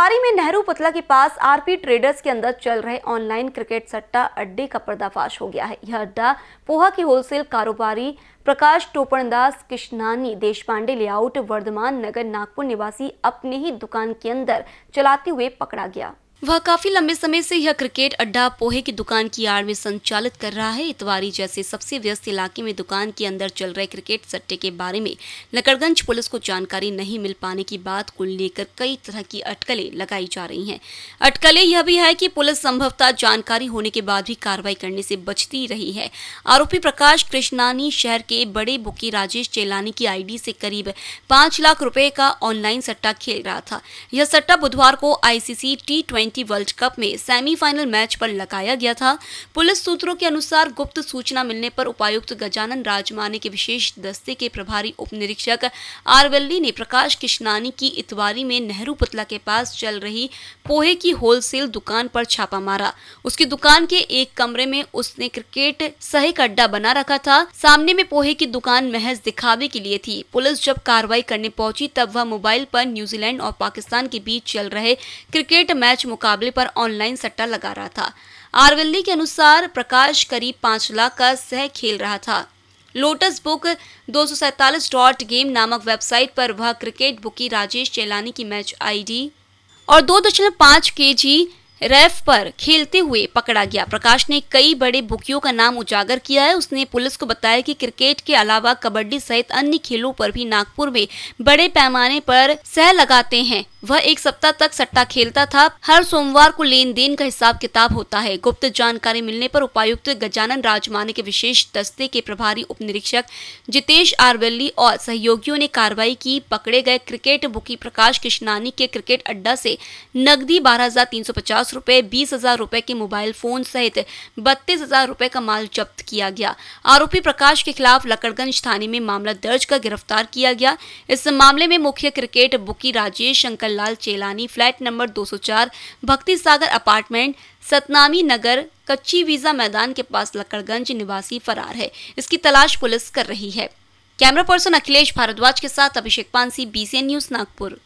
बड़वारी में नेहरू पुतला के पास आरपी ट्रेडर्स के अंदर चल रहे ऑनलाइन क्रिकेट सट्टा अड्डे का पर्दाफाश हो गया है यह अड्डा पोहा के होलसेल कारोबारी प्रकाश टोपणदास किशनानी देश पांडे लेआउट वर्धमान नगर नागपुर निवासी अपने ही दुकान के अंदर चलाते हुए पकड़ा गया वह काफी लंबे समय से यह क्रिकेट अड्डा पोहे की दुकान की आड़ में संचालित कर रहा है इतवारी जैसे सबसे व्यस्त इलाके में दुकान के अंदर चल रहे क्रिकेट सट्टे के बारे में लकड़गंज पुलिस को जानकारी नहीं मिल पाने की बात को लेकर कई तरह की अटकलें लगाई जा रही हैं अटकलें यह भी है कि पुलिस संभवतः जानकारी होने के बाद भी कार्रवाई करने से बचती रही है आरोपी प्रकाश कृष्णानी शहर के बड़े बुकी राजेश चेलानी की आई से करीब पांच लाख रुपए का ऑनलाइन सट्टा खेल रहा था यह सट्टा बुधवार को ICC T twenty world cup में सेमीफाइनल मैच पर लगाया गया था पुलिस सूत्रों के अनुसार गुप्त सूचना मिलने पर उपायुक्त गजानन राजमाने के विशेष दस्ते के प्रभारी उप निरीक्षक आरवेल्ली ने प्रकाश किशनानी की इतवारी में नेहरू पुतला के पास चल रही पोहे की होलसेल दुकान पर छापा मारा उसकी दुकान के एक कमरे में उसने क्रिकेट सहे अड्डा बना रखा था सामने में पोहे की दुकान महज दिखावे के लिए थी पुलिस जब कार्रवाई करने पहुंची तब वह मोबाइल पर न्यूजीलैंड और पाकिस्तान के बीच चल रहे क्रिकेट मैच मुकाबले पर ऑनलाइन सट्टा लगा रहा था आरवेल्ली के अनुसार प्रकाश करीब पाँच लाख का सह खेल रहा था lotus book two dot game नामक वेबसाइट पर वह क्रिकेट बुकी राजेश चेलानी की मैच आईडी और दो दशमलव पाँच के जी रेफ पर खेलते हुए पकड़ा गया प्रकाश ने कई बड़े बुकियों का नाम उजागर किया है उसने पुलिस को बताया कि क्रिकेट के अलावा कबड्डी सहित अन्य खेलों पर भी नागपुर में बड़े पैमाने पर सह लगाते हैं वह एक सप्ताह तक सट्टा खेलता था हर सोमवार को लेन देन का हिसाब किताब होता है गुप्त जानकारी मिलने पर उपायुक्त गजानन राजमाने के विशेष दस्ते के प्रभारी उप निरीक्षक जितेश आरवेली और सहयोगियों ने कार्रवाई की पकड़े गए क्रिकेट बुकी प्रकाश किशनानी के क्रिकेट अड्डा से नकदी बारह हजार तीन सौ पचास रूपए बीस हजार रूपए के मोबाइल फोन सहित बत्तीस हजार रूपए का माल जब्त किया गया आरोपी प्रकाश के खिलाफ लकड़गंज थाने में मामला दर्ज कर गिरफ्तार किया गया इस मामले में मुख्य क्रिकेट बुकी राजेश अंकल लाल चेलानी फ्लैट नंबर 204 भक्ति सागर अपार्टमेंट सतनामी नगर कच्ची वीजा मैदान के पास लकड़गंज निवासी फरार है इसकी तलाश पुलिस कर रही है कैमरा पर्सन अखिलेश भारद्वाज के साथ अभिषेक पानसी बीसीएन न्यूज नागपुर